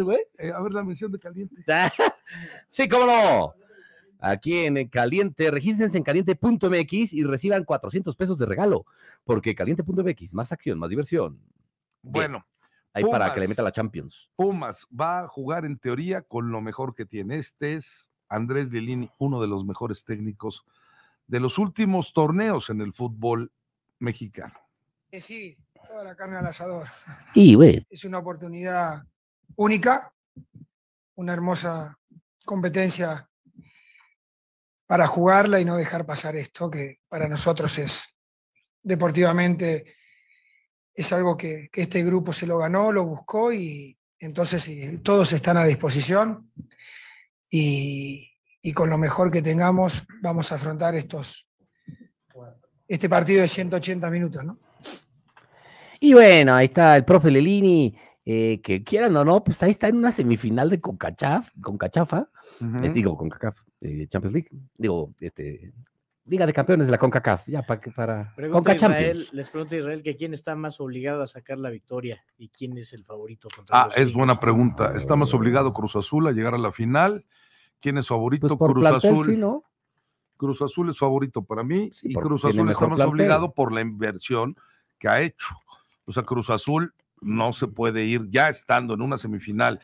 güey. Eh, a ver la mención de caliente. sí, cómo no. Aquí en Caliente, regístrense en caliente.mx y reciban 400 pesos de regalo, porque caliente.mx, más acción, más diversión. Bueno. Ahí para que le meta la Champions. Pumas va a jugar en teoría con lo mejor que tiene. Este es Andrés Lilini, uno de los mejores técnicos de los últimos torneos en el fútbol mexicano. Eh, sí, toda la carne al asador. Y, güey. Es una oportunidad única, una hermosa competencia para jugarla y no dejar pasar esto, que para nosotros es deportivamente es algo que, que este grupo se lo ganó, lo buscó y entonces eh, todos están a disposición y, con lo mejor que tengamos vamos a afrontar estos este partido de 180 minutos, ¿no? Y bueno, ahí está el profe Lelini eh, que quieran o no, pues ahí está en una semifinal de CONCACAF Concachafa, eh, digo, Concacaf, eh, Champions League, digo, este, Liga de Campeones de la CONCACAF, ya para... para les pregunto a Israel que quién está más obligado a sacar la victoria y quién es el favorito contra Ah, es buena pregunta. ¿Está más obligado Cruz Azul a llegar a la final? ¿Quién es favorito? Pues, Cruz Azul. ¿no? Cruz Azul es favorito para mí y Cruz Azul está más obligado por la inversión que ha hecho. O sea, Cruz Azul no se puede ir ya estando en una semifinal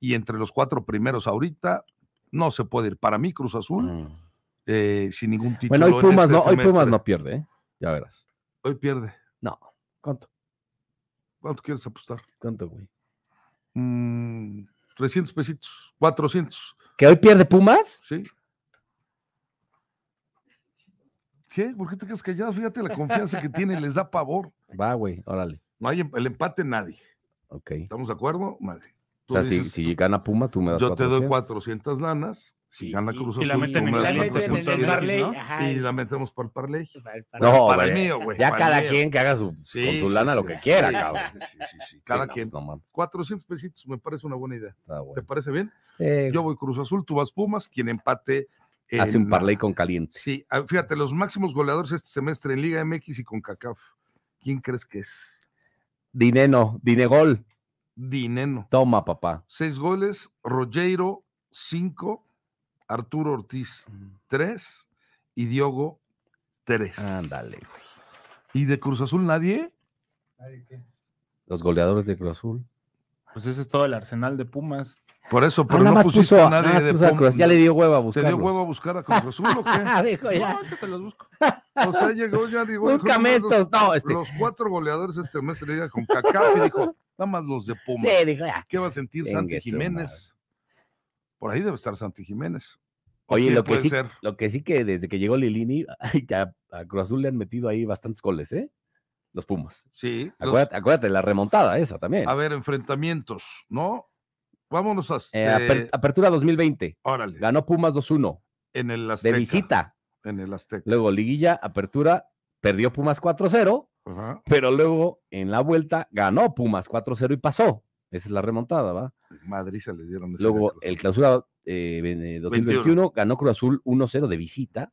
y entre los cuatro primeros ahorita, no se puede ir. Para mí, Cruz Azul, mm. eh, sin ningún título. Bueno, hoy Pumas, este no, hoy Pumas no pierde, ¿eh? ya verás. Hoy pierde. No, ¿cuánto? ¿Cuánto quieres apostar? ¿Cuánto, güey? 300 mm, pesitos, 400. ¿Que hoy pierde Pumas? Sí. ¿Qué? ¿Por qué te quedas callado? Fíjate la confianza que tiene, les da pavor. Va, güey, órale. No hay em, el empate, nadie. Ok. ¿Estamos de acuerdo? Madre. o sea, si, si, gana Puma, tú me das Yo te doy 400 lanas. Si gana Cruz Azul, y la meten en el parlay. Y la metemos por parlay. No, para el mío, güey. Ya cada quien que haga su, con su lana lo que quiera, cabrón. Cada quien. 400 pues, pesitos me parece una buena idea. ¿Te parece bien? Sí. Yo voy Cruz Azul, tú vas Pumas, quien empate. Hace un parley con caliente. Sí, fíjate, los máximos goleadores este semestre en Liga MX y con CACAF. ¿Quién crees que es? Dineno, Dinegol. Dineno. Toma, papá. Seis goles, Rogero cinco, Arturo Ortiz, mm. tres, y Diogo, tres. Ándale, güey. ¿Y de Cruz Azul nadie? ¿Nadie qué? Los goleadores de Cruz Azul. Pues ese es todo el arsenal de Pumas. Por eso, ah, pero no pusiste puso, a nadie de Pumas. Ya le dio hueva a buscar. ¿Te dio hueva a buscar a Cruz Azul o qué? Dijo, ya. No, yo te los busco. O búscame estos. Los, este. los cuatro goleadores este mes le con cacao y dijo, nada más los de Pumas ah, ¿Qué va a sentir Santi Jiménez? Por ahí debe estar Santi Jiménez. Oye, lo que, sí, lo que sí que desde que llegó Lilini, ya a Cruz Azul le han metido ahí bastantes goles, ¿eh? Los Pumas. Sí. Acuérdate, la remontada esa también. A ver, enfrentamientos, ¿no? Vámonos a... Eh, este apertura 2020. Órale. Ganó Pumas 2-1. En el De visita. En el Azteca. Luego liguilla, apertura, perdió Pumas 4-0, pero luego en la vuelta ganó Pumas 4-0 y pasó. Esa es la remontada, ¿va? Madrid se le dieron. Luego el clausura 2021 eh, eh, ganó Cruz Azul 1-0 de visita.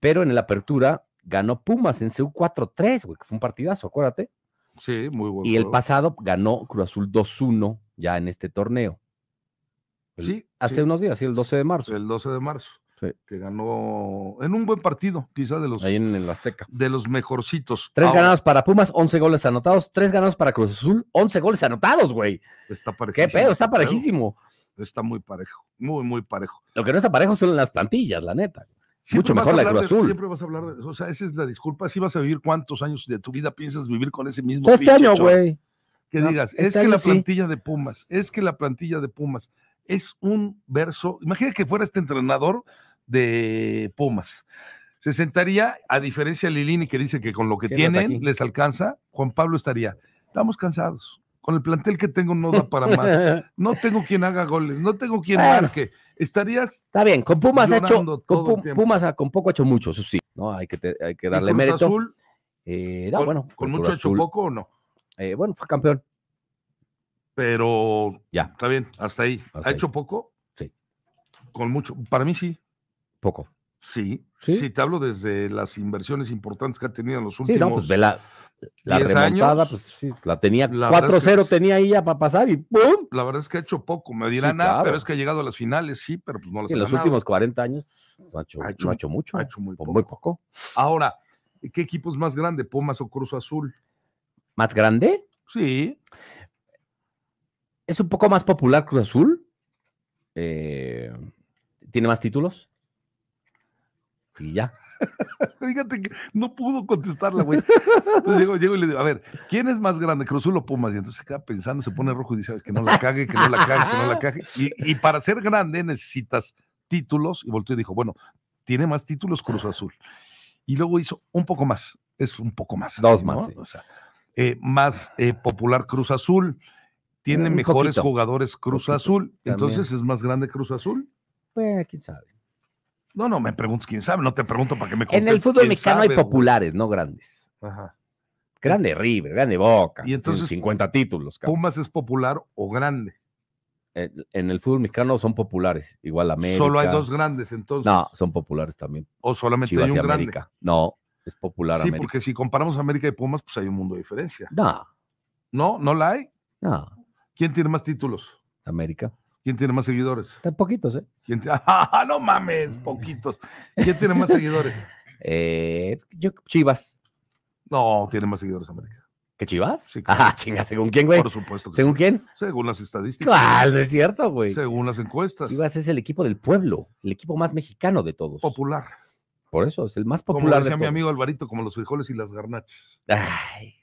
Pero en la apertura ganó Pumas en CU 4-3, güey, que fue un partidazo, acuérdate. Sí, muy bueno. Y el pasado ganó Cruz Azul 2-1 ya en este torneo. sí. Hace unos días, sí, el 12 de marzo. El 12 de marzo que ganó en un buen partido, quizá de los, Ahí en el Azteca. De los mejorcitos. Tres ganados para Pumas, once goles anotados, tres ganados para Cruz Azul, once goles anotados, güey. Está parejísimo. Qué pedo, está parejísimo. Está muy parejo, muy, muy parejo. Lo que no está parejo son las plantillas, la neta. Mucho mejor la de Cruz Azul. siempre vas a hablar de, o sea, esa es la disculpa, si vas a vivir cuántos años de tu vida piensas vivir con ese mismo. Este año, güey. Que digas, este es que la plantilla de Pumas, es que la plantilla de Pumas es un verso. Imagina que fuera este entrenador de Pumas. Se sentaría, a diferencia de Lilini, que dice que con lo que tienen les alcanza, Juan Pablo estaría. Estamos cansados. Con el plantel que tengo no da para más. No tengo quien haga goles, no tengo quien marque. Estarías. Está bien, con Pumas ha hecho. Con Pumas con poco ha hecho mucho, eso sí. ¿no? Hay, que hay que darle mérito. Eh, con, bueno, con, mucho hecho poco o no. Eh, bueno, fue campeón. Pero ya. Está bien, hasta ahí. ¿Ha hecho poco? Sí. Con mucho. Para mí sí. Poco. Sí, sí, te hablo desde las inversiones importantes que ha tenido en los últimos. Sí, no, pues ve la, la remontada, pues sí, la tenía 4-0, tenía ella para pasar y ¡pum! La verdad es que ha hecho poco, me dirán, nada ah, pero es que ha llegado a las finales, sí, pero pues no las ha En los últimos 40 años pues, ha hecho, mucho, ha hecho muy poco. Ahora, ¿qué equipo es más grande, Pumas o Cruz Azul? ¿Más grande? Sí. ¿Es un poco más popular Cruz Azul? Eh, ¿Tiene más títulos? Y ya. Fíjate que no pudo contestarla, güey. Entonces llego, y le digo, a ver, ¿quién es más grande, Cruz Azul o Pumas? Y entonces se queda pensando, se pone rojo y dice, que no la cague, que no la cague, que no la cague. Y, para ser grande necesitas títulos. Y volteó y dijo, bueno, tiene más títulos Cruz Azul. Y luego hizo un poco más, es un poco más. Dos más. Eh, más eh, popular Cruz Azul, tiene eh, mejores jugadores Cruz Azul, entonces es más grande Cruz Azul. Pues, quién sabe. No, no, me preguntas quién sabe, no te pregunto para qué me contestes. En el fútbol mexicano hay populares, no grandes. Ajá. Grande River, grande Boca. Y entonces. 50 títulos. ¿Pumas es popular o grande? En, el fútbol mexicano son populares, igual América. Solo hay dos grandes entonces. No, son populares también. O solamente hay un grande. No, es popular sí, porque si comparamos América y Pumas, pues hay un mundo de diferencia. No. ¿No? ¿No la hay? No. ¿Quién tiene más títulos? América. ¿Quién tiene más seguidores? Tan poquitos, ¿eh? ¿Quién ¡Ah, no mames! Poquitos. ¿Quién tiene más seguidores? Eh, yo, Chivas. No, tiene más seguidores América. ¿Qué, Chivas? Sí, claro. Ah, chinga, ¿según quién, güey? Por supuesto. ¿Según quién? Según las estadísticas. ¡Claro! Ah, no es cierto, güey. Según las encuestas. Chivas es el equipo del pueblo, el equipo más mexicano de todos. Popular. Por eso, es el más popular. Como decía mi amigo Alvarito, como los frijoles y las garnachas. Ay.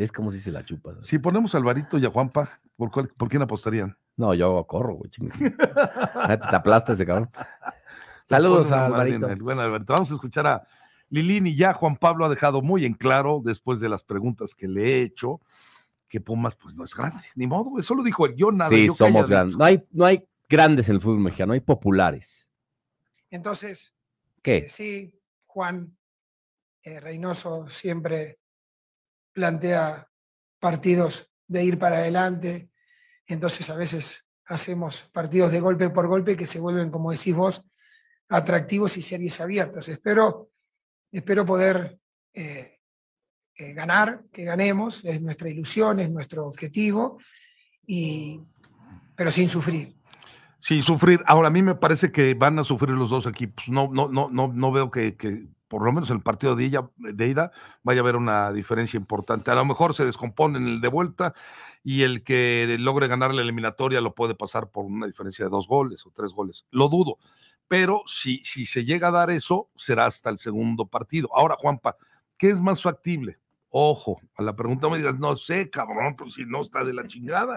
Es como si se la chupas. Si ponemos a Alvarito y a Juanpa, ¿por, quién apostarían? No, yo corro, güey. Te aplastas ese cabrón. Saludos a Alvarito. Bueno, vamos a escuchar a y Ya Juan Pablo ha dejado muy en claro, después de las preguntas que le he hecho, que Pumas pues no es grande. Ni modo, eso Solo dijo el yo Nada, sí, somos grandes. No hay, no hay grandes en el fútbol mexicano, hay populares. Entonces, ¿qué? sí, Juan eh, Reynoso siempre plantea partidos de ir para adelante. Entonces a veces hacemos partidos de golpe por golpe que se vuelven, como decís vos, atractivos y series abiertas. Espero, espero poder eh, eh, ganar, que ganemos, es nuestra ilusión, es nuestro objetivo, y, pero sin sufrir. Sí, sufrir. Ahora a mí me parece que van a sufrir los dos equipos. No, no, no, no, no veo que, por lo menos el partido de ida, de ida vaya a haber una diferencia importante. A lo mejor se descompone en el de vuelta y el que logre ganar la eliminatoria lo puede pasar por una diferencia de dos goles o tres goles. Lo dudo. Pero si, si se llega a dar eso, será hasta el segundo partido. Ahora, Juanpa, ¿qué es más factible? Ojo, a la pregunta me digas, no sé, cabrón, pues si no está de la chingada.